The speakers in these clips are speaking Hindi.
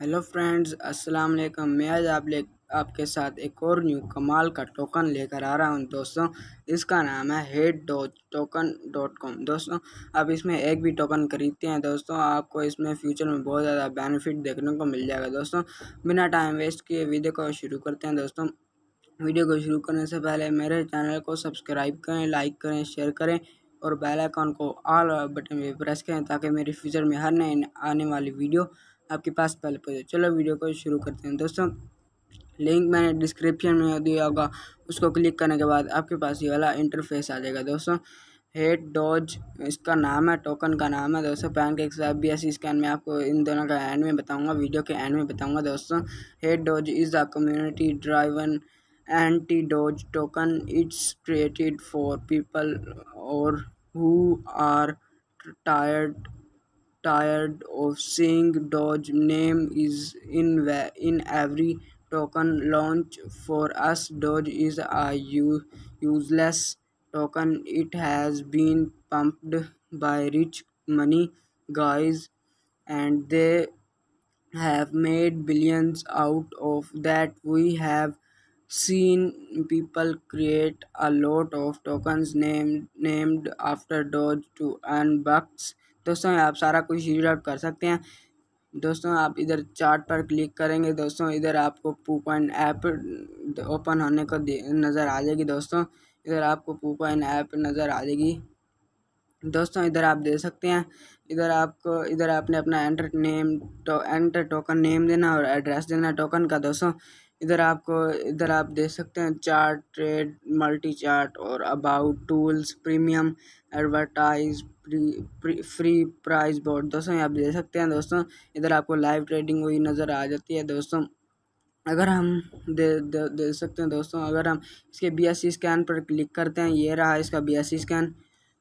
हेलो फ्रेंड्स अस्सलाम वालेकुम मैं आज आप ले आपके साथ एक और न्यू कमाल का टोकन लेकर आ रहा हूँ दोस्तों इसका नाम है head dot token dot com दोस्तों आप इसमें एक भी टोकन खरीदते हैं दोस्तों आपको इसमें फ्यूचर में बहुत ज़्यादा बेनिफिट देखने को मिल जाएगा दोस्तों बिना टाइम वेस्ट किए वीडियो को शुरू करते हैं दोस्तों वीडियो को शुरू करने से पहले मेरे चैनल को सब्सक्राइब करें लाइक करें शेयर करें और बेल आइकन को ऑल बटन पर प्रेस करें ताकि मेरे फ्यूचर में हर नए आने वाली वीडियो आपके पास पहले पहुँचे चलो वीडियो को शुरू करते हैं दोस्तों लिंक मैंने डिस्क्रिप्शन में दिया होगा उसको क्लिक करने के बाद आपके पास ये वाला इंटरफेस आ जाएगा दोस्तों हेड डॉज इसका नाम है टोकन का नाम है दोस्तों पैन के एक बी एस स्कैन में आपको इन दोनों का एंड में बताऊंगा वीडियो के एंड में बताऊंगा दोस्तों head doge is a community driven anti doge token it's created for people और who are tired tired of seeing Dodge name is in in every token launch. For us, Dodge is a useless token. It has been pumped by rich money guys, and they have made billions out of that. We have seen people create a lot of tokens named named after Dodge to earn bucks दोस्तों आप सारा कुछ रीड आउट कर सकते हैं दोस्तों आप इधर चार्ट पर क्लिक करेंगे दोस्तों इधर आपको पूपन ऐप ओपन होने को नज़र आ जाएगी दोस्तों इधर आपको पूपन ऐप नज़र आ जाएगी दोस्तों इधर आप दे सकते हैं इधर आपको इधर आपने अपना एंटर नेम टो, एंटर टोकन नेम देना और एड्रेस देना टोकन का दोस्तों इधर आपको इधर आप देख सकते हैं चार्ट ट्रेड मल्टी चार्ट और about tools premium advertise free free price board दोस्तों आप देख सकते हैं दोस्तों इधर आपको लाइव ट्रेडिंग हुई नज़र आ जाती है दोस्तों अगर हम दे दे, दे सकते हैं दोस्तों अगर हम इसके बी एस सी स्कैन पर क्लिक करते हैं ये रहा इसका बी एस सी स्कैन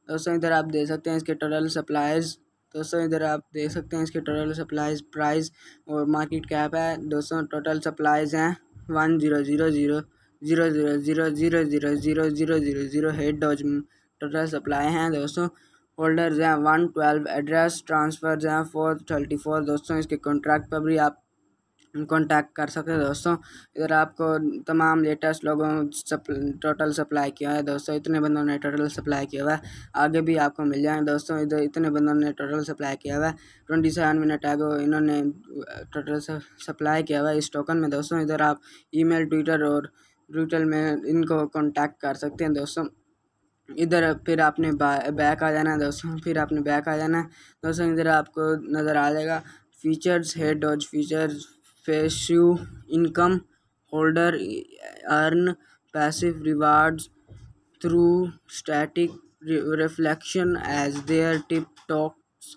दोस्तों इधर आप देख सकते हैं इसके टोटल सप्लाइज़ दोस्तों इधर आप देख सकते हैं इसके टोटल सप्लाइज प्राइस और मार्केट कैप है दोस्तों टोटल सप्लाइज हैं one zero zero zero zero zero zero zero zero zero zero zero zero head doge total supply हैं दोस्तों होल्डर्स हैं वन ट्वेल्व एड्रेस ट्रांसफर हैं फोर थर्टी फोर दोस्तों इसके कॉन्ट्रैक्ट पर भी आप कॉन्टैक्ट कर सकते हैं दोस्तों इधर आपको तमाम लेटेस्ट लोगों सप टोटल सप्लाई किया है दोस्तों इतने बंदों ने टोटल सप्लाई किया हुआ है आगे भी आपको मिल जाएंगे दोस्तों इधर इतने बंदों ने टोटल सप्लाई किया हुआ है ट्वेंटी सेवन मिनट आगे इन्होंने टोटल सप्लाई किया हुआ है इस टोकन में दोस्तों इधर आप मेल ट्विटर और ट्विटर में इनको कॉन्टैक्ट कर सकते हैं दोस्तों इधर फिर आपने बैक आ जाना है दोस्तों फिर आपने बैक आ जाना है दोस्तों इधर आपको नज़र आ जाएगा features head doge features passive income holders earn passive rewards through static re- reflection as their tip talks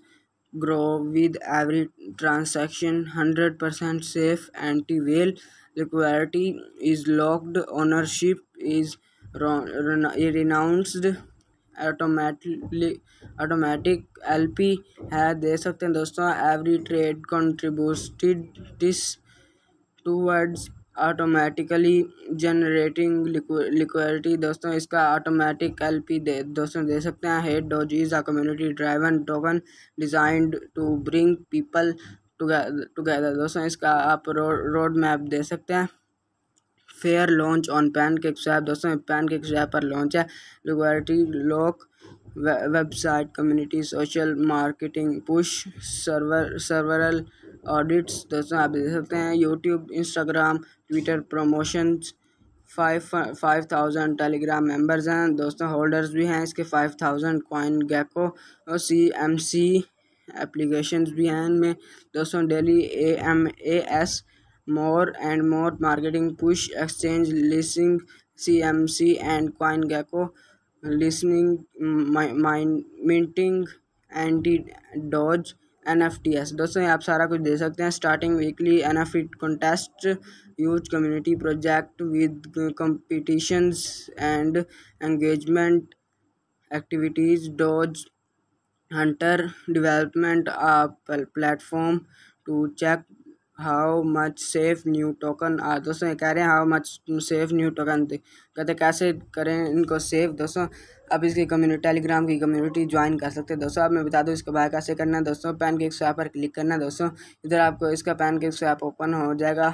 grow with every transaction 100% safe anti-whale liquidity is locked ownership is renounced automatically automatic L P है दे सकते हैं दोस्तों every trade to towards automatically generating liquidity दोस्तों इसका ऑटोमेटिक एल पी दे दोस्तों दे सकते हैं head doge's a community driven token designed to bring people together दोस्तों इसका आप रोड मैप दे सकते हैं fair launch on pancake swap दोस्तों के स्वैप पर लॉन्च है liberty lock website community social marketing push server several audits दोस्तों आप देख सकते हैं YouTube Instagram Twitter promotions five five thousand Telegram members हैं दोस्तों होल्डर्स भी हैं इसके फाइव थाउजेंड कॉइन गैको और सी एम सी एप्लीकेशन भी हैं इनमें दोस्तों daily A M A S more and more marketing push exchange listing C M C and coin gecko listing minting anti doge N F T S दोस्तों आप सारा कुछ दे सकते हैं starting weekly N F T contest use community project with competitions and engagement activities doge hunter development platform to check how much safe new token are दोस्तों ये कह रहे हैं how much safe new token कहते कैसे करें इनको सेफ दोस्तों अब इसकी कम्युनिटी टेलीग्राम की कम्युनिटी ज्वाइन कर सकते हैं दोस्तों आप मैं बता दूं इसके बाहर कैसे करना है दोस्तों पैन केक स्वैप पर क्लिक करना है दोस्तों इधर आपको इसका पैन केक स्वैप ओपन हो जाएगा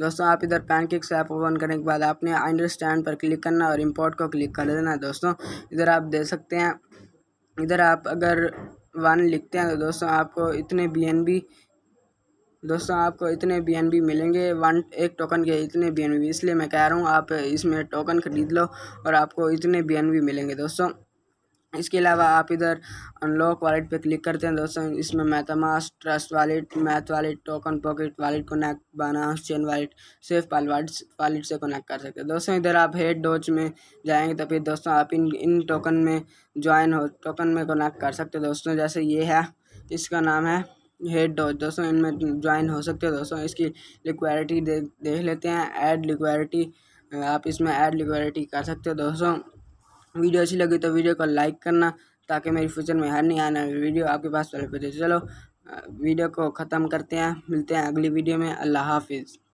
दोस्तों आप इधर पैन केक स्वैप ओपन करने के बाद आपने अंडरस्टैंड पर क्लिक करना और इम्पोर्ट को क्लिक कर देना दोस्तों इधर आप दे सकते हैं इधर आप अगर वन लिखते हैं तो दोस्तों आपको इतने बी दोस्तों आपको इतने बी मिलेंगे वन एक टोकन के इतने बी इसलिए मैं कह रहा हूँ आप इसमें टोकन खरीद लो और आपको इतने बी मिलेंगे दोस्तों इसके अलावा आप इधर अनलॉक वॉलेट पे क्लिक करते हैं दोस्तों इसमें MetaMask trust wallet math wallet token pocket wallet connect Binance chain wallet SafePal wallet से कनेक्ट कर सकते हैं दोस्तों इधर आप हेड डोज में जाएंगे तो फिर दोस्तों आप इन इन टोकन में ज्वाइन हो टोकन में कनेक्ट कर सकते हैं दोस्तों जैसे ये है इसका नाम है है दोस्तों इनमें ज्वाइन हो सकते हो दोस्तों इसकी लिक्वैलिटी देख देख लेते हैं ऐड लिक्वैलिटी आप इसमें ऐड लिक्वैलिटी कर सकते हो दोस्तों वीडियो अच्छी लगी तो वीडियो को लाइक करना ताकि मेरी फ्यूचर में हर नहीं आना वीडियो आपके पास चले पे चलो वीडियो को ख़त्म करते हैं मिलते हैं अगली वीडियो में अल्लाह हाफिज़